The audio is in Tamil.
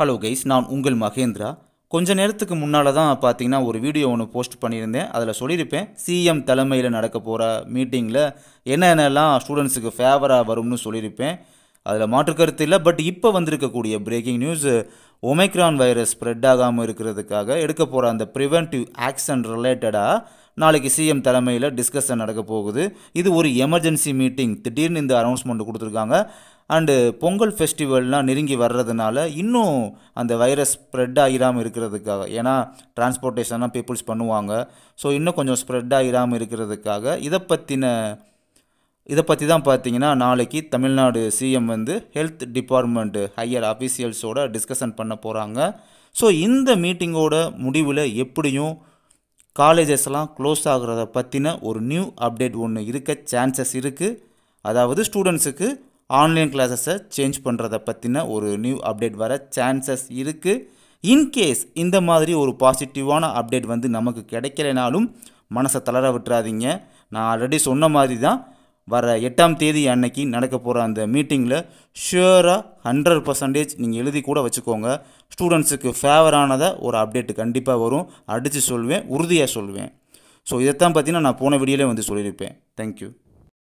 ஹலோ கைஸ் நான் உங்கள் மகேந்திரா கொஞ்ச நேரத்துக்கு முன்னால் தான் பார்த்தீங்கன்னா ஒரு வீடியோ ஒன்று போஸ்ட் பண்ணியிருந்தேன் அதில் சொல்லியிருப்பேன் சிஎம் தலைமையில் நடக்க போகிற மீட்டிங்கில் என்னென்னலாம் ஸ்டூடெண்ட்ஸுக்கு ஃபேவராக வரும்னு சொல்லியிருப்பேன் அதில் மாற்றுக்கருத்து இல்லை பட் இப்போ வந்திருக்கக்கூடிய breaking news omicron virus spread ஆகாமல் இருக்கிறதுக்காக எடுக்க போகிற அந்த ப்ரிவென்டிவ் ஆக்ஷன் ரிலேட்டடாக நாளைக்கு சிஎம் தலைமையில் டிஸ்கஷன் நடக்க போகுது இது ஒரு எமர்ஜென்சி மீட்டிங் திடீர்னு இந்த அனௌன்ஸ்மெண்ட் கொடுத்துருக்காங்க அண்டு பொங்கல் ஃபெஸ்டிவல்லாம் நெருங்கி வர்றதுனால இன்னும் அந்த வைரஸ் ஸ்ப்ரெட் ஆகிராமல் இருக்கிறதுக்காக ஏன்னா டிரான்ஸ்போர்ட்டேஷன்லாம் பீப்புள்ஸ் பண்ணுவாங்க ஸோ இன்னும் கொஞ்சம் ஸ்ப்ரெட் ஆகிராமல் இருக்கிறதுக்காக இதை பற்றின இதை பற்றி தான் பார்த்தீங்கன்னா நாளைக்கு தமிழ்நாடு சிஎம் வந்து ஹெல்த் டிபார்ட்மெண்ட்டு ஹையர் ஆஃபீஷியல்ஸோட டிஸ்கஷன் பண்ண போகிறாங்க ஸோ இந்த மீட்டிங்கோட முடிவில் எப்படியும் காலேஜஸ்லாம் க்ளோஸ் ஆகிறத பற்றின ஒரு நியூ அப்டேட் ஒன்று இருக்க சான்சஸ் இருக்குது அதாவது ஸ்டூடெண்ட்ஸுக்கு ஆன்லைன் கிளாஸஸை சேஞ்ச் பண்ணுறதை பற்றின ஒரு நியூ அப்டேட் வர சான்சஸ் இருக்குது இன்கேஸ் இந்த மாதிரி ஒரு பாசிட்டிவான அப்டேட் வந்து நமக்கு கிடைக்கலைனாலும் மனசை தளர விட்டுறாதீங்க நான் ஆல்ரெடி சொன்ன மாதிரி தான் வர எட்டாம் தேதி அன்னைக்கு நடக்க போகிற அந்த மீட்டிங்கில் ஷுவராக ஹண்ட்ரட் பர்சன்டேஜ் நீங்கள் எழுதி கூட வச்சுக்கோங்க ஸ்டூடெண்ட்ஸுக்கு ஃபேவரானதை ஒரு அப்டேட்டு கண்டிப்பாக வரும் அடித்து சொல்வேன் உறுதியாக சொல்வேன் ஸோ இதைத்தான் பார்த்தீங்கன்னா நான் போன வீடியோலேயே வந்து சொல்லியிருப்பேன் தேங்க்யூ